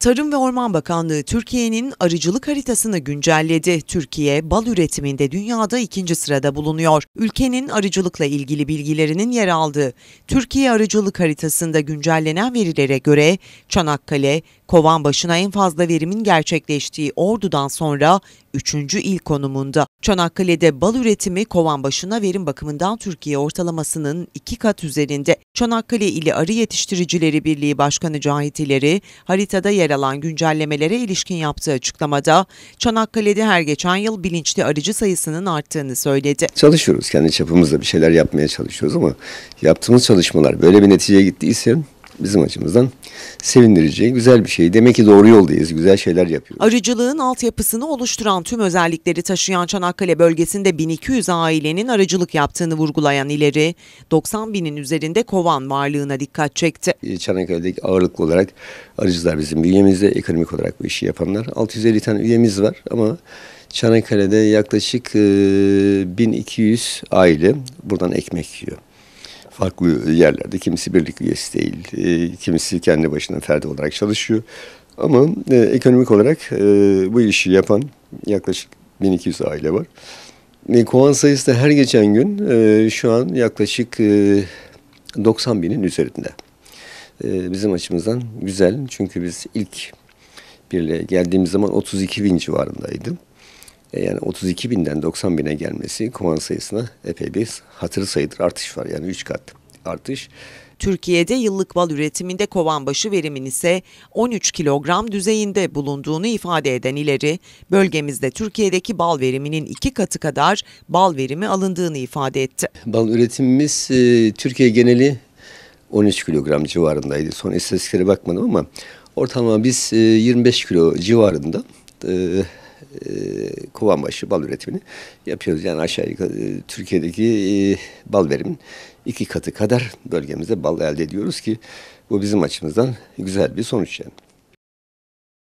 Tarım ve Orman Bakanlığı Türkiye'nin arıcılık haritasını güncelledi. Türkiye bal üretiminde dünyada ikinci sırada bulunuyor. Ülkenin arıcılıkla ilgili bilgilerinin yer aldığı Türkiye arıcılık haritasında güncellenen verilere göre Çanakkale, kovan başına en fazla verimin gerçekleştiği Ordu'dan sonra üçüncü il konumunda. Çanakkale'de bal üretimi kovan başına verim bakımından Türkiye ortalamasının iki kat üzerinde. Çanakkale ili Arı Yetiştiricileri Birliği Başkanı Cahit İleri, haritada yer alan güncellemelere ilişkin yaptığı açıklamada, Çanakkale'de her geçen yıl bilinçli arıcı sayısının arttığını söyledi. Çalışıyoruz, kendi çapımızda bir şeyler yapmaya çalışıyoruz ama yaptığımız çalışmalar böyle bir neticeye gittiyse bizim açımızdan sevindirici, güzel bir şey. Demek ki doğru yoldayız, güzel şeyler yapıyoruz. Arıcılığın altyapısını oluşturan tüm özellikleri taşıyan Çanakkale bölgesinde 1200 ailenin arıcılık yaptığını vurgulayan ileri, 90 binin üzerinde kovan varlığına dikkat çekti. Ee, Çanakkale'deki ağırlıklı olarak arıcılar bizim bünyemizde, ekonomik olarak bu işi yapanlar. 650 tane üyemiz var ama Çanakkale'de yaklaşık 1200 e, aile buradan ekmek yiyor farklı yerlerde. Kimisi birlik üyesi değil, e, kimisi kendi başına ferdi olarak çalışıyor. Ama e, ekonomik olarak e, bu işi yapan yaklaşık 1200 aile var. E, kovan sayısı da her geçen gün e, şu an yaklaşık e, 90 binin üzerinde. E, bizim açımızdan güzel çünkü biz ilk birle geldiğimiz zaman 32 bin civarındaydım. E, yani 32 binden 90 bine gelmesi kovan sayısına epey bir hatır sayıdır artış var yani 3 kat artış. Türkiye'de yıllık bal üretiminde kovan başı verimin ise 13 kilogram düzeyinde bulunduğunu ifade eden ileri, bölgemizde Türkiye'deki bal veriminin iki katı kadar bal verimi alındığını ifade etti. Bal üretimimiz e, Türkiye geneli 13 kilogram civarındaydı. Son istatistiklere bakmadım ama ortalama biz 25 e, kilo civarında e, kovan bal üretimini yapıyoruz. Yani aşağı yukarı e, Türkiye'deki e, bal verimin iki katı kadar bölgemizde bal elde ediyoruz ki bu bizim açımızdan güzel bir sonuç yani.